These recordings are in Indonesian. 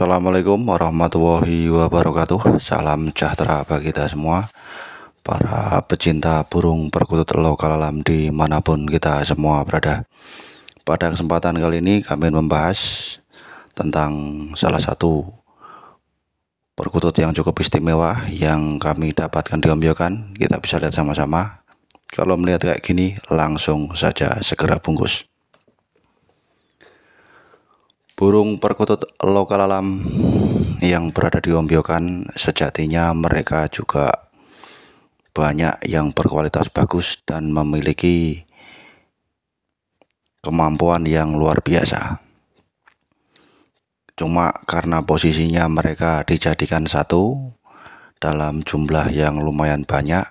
Assalamualaikum warahmatullahi wabarakatuh Salam sejahtera bagi kita semua Para pecinta burung perkutut lokal alam dimanapun kita semua berada Pada kesempatan kali ini kami membahas Tentang salah satu perkutut yang cukup istimewa Yang kami dapatkan di Kita bisa lihat sama-sama Kalau melihat kayak gini langsung saja segera bungkus Burung perkutut lokal alam yang berada di Ombiokan sejatinya mereka juga banyak yang berkualitas bagus dan memiliki kemampuan yang luar biasa. Cuma karena posisinya mereka dijadikan satu dalam jumlah yang lumayan banyak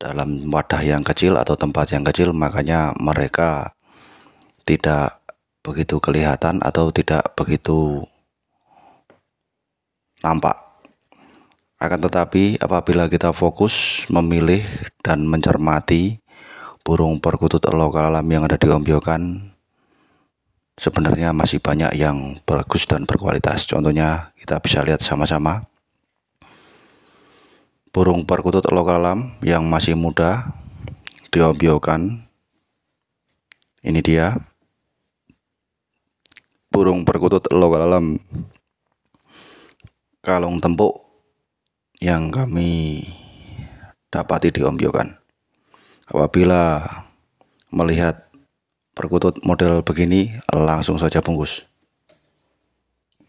dalam wadah yang kecil atau tempat yang kecil makanya mereka tidak begitu kelihatan atau tidak begitu nampak. Akan tetapi, apabila kita fokus memilih dan mencermati burung perkutut lokal alam yang ada di ombyokan, sebenarnya masih banyak yang bagus dan berkualitas. Contohnya, kita bisa lihat sama-sama. Burung perkutut lokal alam yang masih muda di ombyokan. Ini dia burung perkutut lokal alam kalung tempuk yang kami dapati di Ombyokan apabila melihat perkutut model begini langsung saja bungkus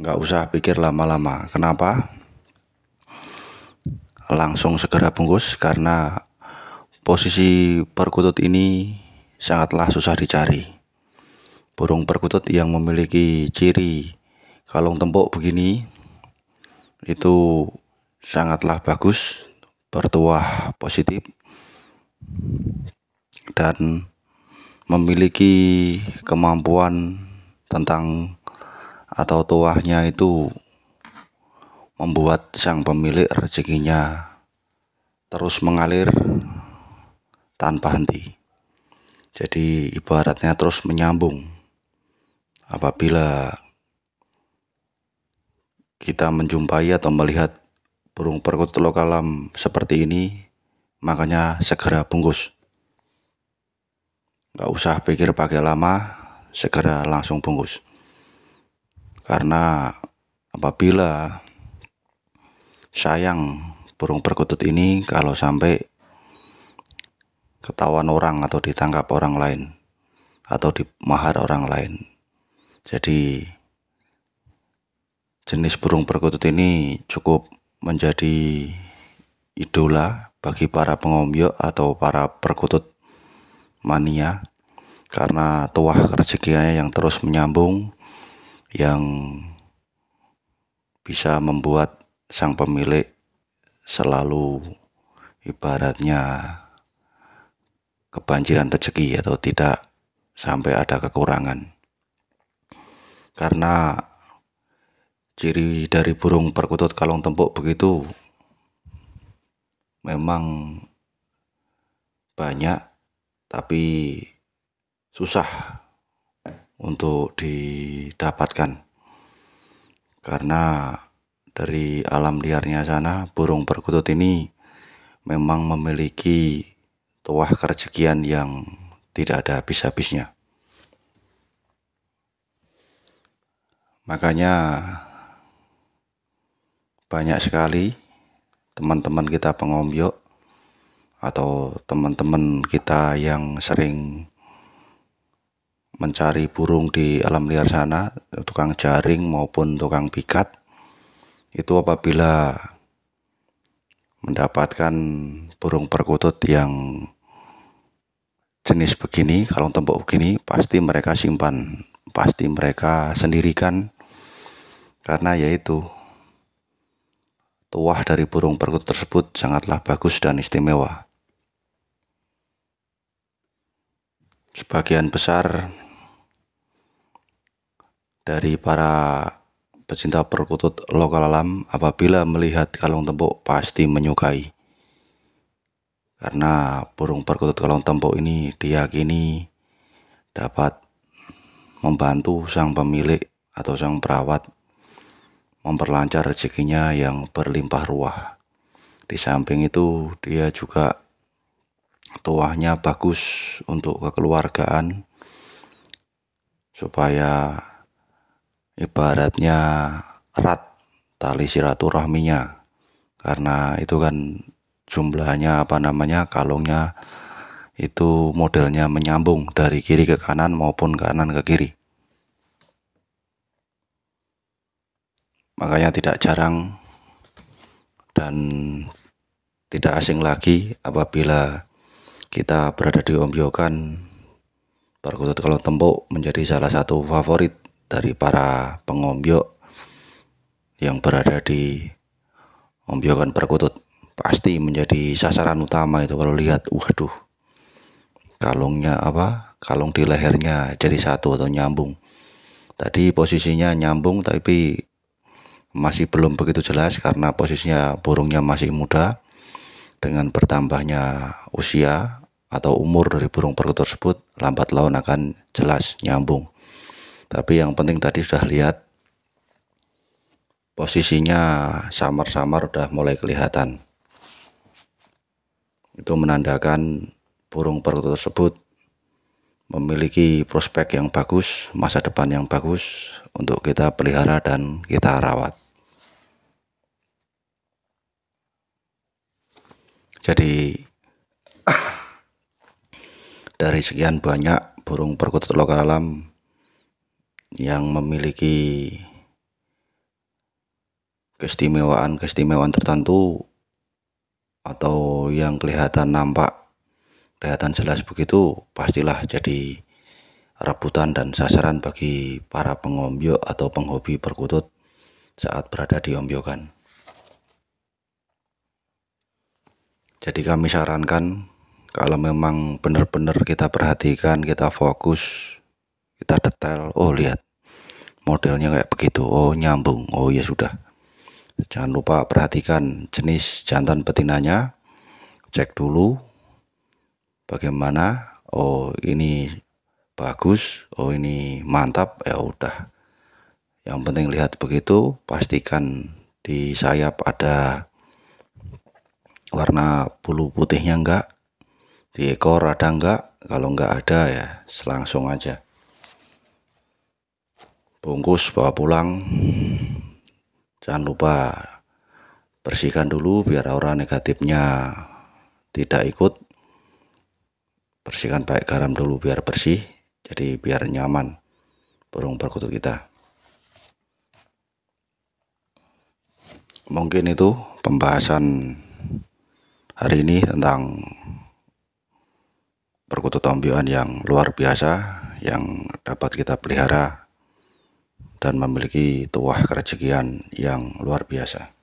nggak usah pikir lama-lama kenapa langsung segera bungkus karena posisi perkutut ini sangatlah susah dicari burung perkutut yang memiliki ciri kalung tempuk begini itu sangatlah bagus bertuah positif dan memiliki kemampuan tentang atau tuahnya itu membuat sang pemilik rezekinya terus mengalir tanpa henti. Jadi ibaratnya terus menyambung. Apabila kita menjumpai atau melihat burung perkut lokalam seperti ini, makanya segera bungkus. Gak usah pikir pakai lama, segera langsung bungkus. Karena apabila sayang burung perkutut ini kalau sampai ketahuan orang atau ditangkap orang lain atau dimahar orang lain jadi jenis burung perkutut ini cukup menjadi idola bagi para pengombyok atau para perkutut mania karena tuah rezekinya yang terus menyambung yang bisa membuat sang pemilik selalu ibaratnya kebanjiran rezeki atau tidak sampai ada kekurangan karena ciri dari burung perkutut kalung tempuk begitu memang banyak tapi susah untuk didapatkan karena dari alam liarnya sana burung perkutut ini memang memiliki tuah kerejekian yang tidak ada habis-habisnya Makanya banyak sekali teman-teman kita pengombyok atau teman-teman kita yang sering mencari burung di alam liar sana, tukang jaring maupun tukang pikat, itu apabila mendapatkan burung perkutut yang jenis begini, kalau tembok begini, pasti mereka simpan, pasti mereka sendirikan karena yaitu tuah dari burung perkut tersebut sangatlah bagus dan istimewa. Sebagian besar dari para pecinta perkutut lokal alam apabila melihat kalung tembok pasti menyukai. Karena burung perkutut kalung tembok ini diyakini dapat membantu sang pemilik atau sang perawat memperlancar rezekinya yang berlimpah ruah. Di samping itu, dia juga tuahnya bagus untuk kekeluargaan, supaya ibaratnya erat tali silaturahminya, karena itu kan jumlahnya apa namanya kalungnya itu modelnya menyambung dari kiri ke kanan maupun kanan ke kiri Makanya tidak jarang dan tidak asing lagi apabila kita berada di ombyokan perkutut kalau tempuk menjadi salah satu favorit dari para pengombyok yang berada di ombyokan perkutut pasti menjadi sasaran utama itu kalau lihat waduh kalungnya apa kalung di lehernya jadi satu atau nyambung tadi posisinya nyambung tapi masih belum begitu jelas karena posisinya burungnya masih muda. Dengan bertambahnya usia atau umur dari burung perkutut tersebut, lambat laun akan jelas nyambung. Tapi yang penting tadi sudah lihat posisinya samar-samar sudah mulai kelihatan. Itu menandakan burung perkutut tersebut memiliki prospek yang bagus, masa depan yang bagus untuk kita pelihara dan kita rawat. Jadi dari sekian banyak burung perkutut lokal alam yang memiliki keistimewaan-keistimewaan tertentu atau yang kelihatan nampak kelihatan jelas begitu pastilah jadi rebutan dan sasaran bagi para pengombyok atau penghobi perkutut saat berada di ombyokan. Jadi kami sarankan kalau memang benar-benar kita perhatikan, kita fokus, kita detail, oh lihat modelnya kayak begitu, oh nyambung, oh ya sudah. Jangan lupa perhatikan jenis jantan betinanya, cek dulu bagaimana, oh ini bagus, oh ini mantap, ya udah. Yang penting lihat begitu, pastikan di sayap ada warna bulu putihnya enggak di ekor ada enggak kalau enggak ada ya selangsung aja bungkus bawa pulang jangan lupa bersihkan dulu biar aura negatifnya tidak ikut bersihkan baik garam dulu biar bersih jadi biar nyaman burung perkutut kita mungkin itu pembahasan hari ini tentang perkutut ombioan yang luar biasa yang dapat kita pelihara dan memiliki tuah kerejekian yang luar biasa.